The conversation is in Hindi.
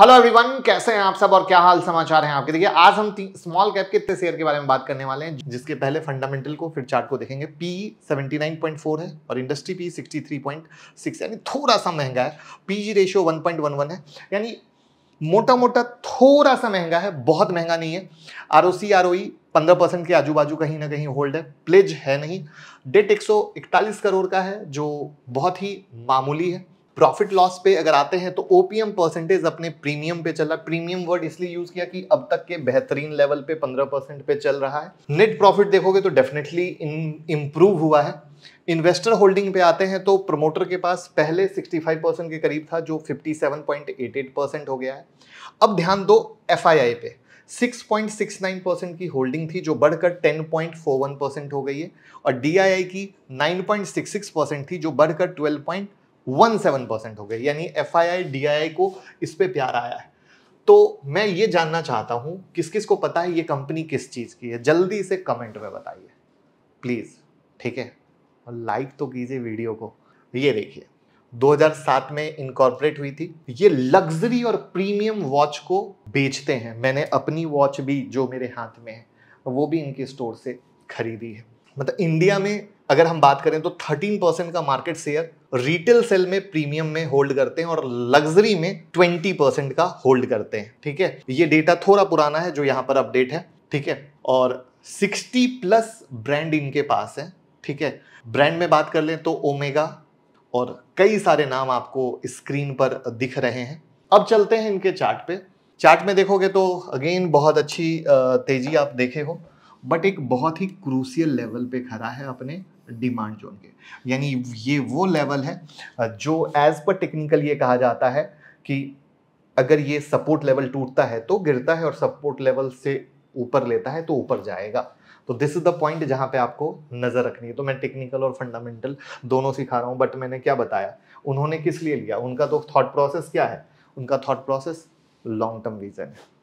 हेलो एवरीवन कैसे हैं आप सब और क्या हाल समाचार हैं आपके देखिए आज हम स्मॉल कैप के इतने शेयर के बारे में बात करने वाले हैं जिसके पहले फंडामेंटल को फिर चार्ट को देखेंगे पी 79.4 है और इंडस्ट्री पी 63.6 यानी थोड़ा सा महंगा है पीजी रेशियो 1.11 है यानी मोटा मोटा थोड़ा सा महंगा है बहुत महंगा नहीं है R O C R O ई पंद्रह परसेंट के आजू बाजू कहीं ना कहीं होल्ड है प्लेज है नहीं डेट एक करोड़ का है जो बहुत ही मामूली है प्रॉफिट लॉस पे अगर आते हैं तो ओपीएम परसेंटेज अपने प्रीमियम पे चला प्रीमियम वर्ड इसलिए यूज किया कि अब तक के बेहतरीन लेवल पे पंद्रह परसेंट पे चल रहा है नेट प्रॉफिट देखोगे तो डेफिनेटली इम्प्रूव हुआ है इन्वेस्टर होल्डिंग पे आते हैं तो प्रमोटर के पास पहले 65 परसेंट के करीब था जो 57.88 परसेंट हो गया है अब ध्यान दो एफ पे 6.69 परसेंट की होल्डिंग थी जो बढ़कर 10.41 परसेंट हो गई है और डी की 9.66 परसेंट थी जो बढ़कर पॉइंट वन सेवन परसेंट हो गए यानी F I I D I को इस पर प्यार आया है तो मैं ये जानना चाहता हूँ किस किस को पता है ये कंपनी किस चीज़ की है जल्दी से कमेंट में बताइए प्लीज़ ठीक है और लाइक तो कीजिए वीडियो को ये देखिए 2007 में इनकॉर्पोरेट हुई थी ये लग्जरी और प्रीमियम वॉच को बेचते हैं मैंने अपनी वॉच भी जो मेरे हाथ में है वो भी इनके स्टोर से खरीदी है मतलब इंडिया में अगर हम बात करें तो 13 परसेंट का मार्केट शेयर रिटेल सेल में प्रीमियम में होल्ड करते हैं और लग्जरी में 20 परसेंट का होल्ड करते हैं ठीक है ये डेटा थोड़ा पुराना है जो यहाँ पर अपडेट है ठीक है और 60 प्लस ब्रांड इनके पास है ठीक है ब्रांड में बात कर लें तो ओमेगा और कई सारे नाम आपको स्क्रीन पर दिख रहे हैं अब चलते हैं इनके चार्ट पे चार्ट में देखोगे तो अगेन बहुत अच्छी तेजी आप देखे हो बट एक बहुत ही क्रूसियल लेवल पे खड़ा है अपने डिमांड जोन के यानी ये वो लेवल है जो एज पर टेक्निकल ये कहा जाता है कि अगर ये सपोर्ट लेवल टूटता है तो गिरता है और सपोर्ट लेवल से ऊपर लेता है तो ऊपर जाएगा तो दिस इज द पॉइंट जहाँ पे आपको नज़र रखनी है तो मैं टेक्निकल और फंडामेंटल दोनों सिखा रहा हूँ बट मैंने क्या बताया उन्होंने किस लिए लिया उनका तो थॉट प्रोसेस क्या है उनका thought process long term reason है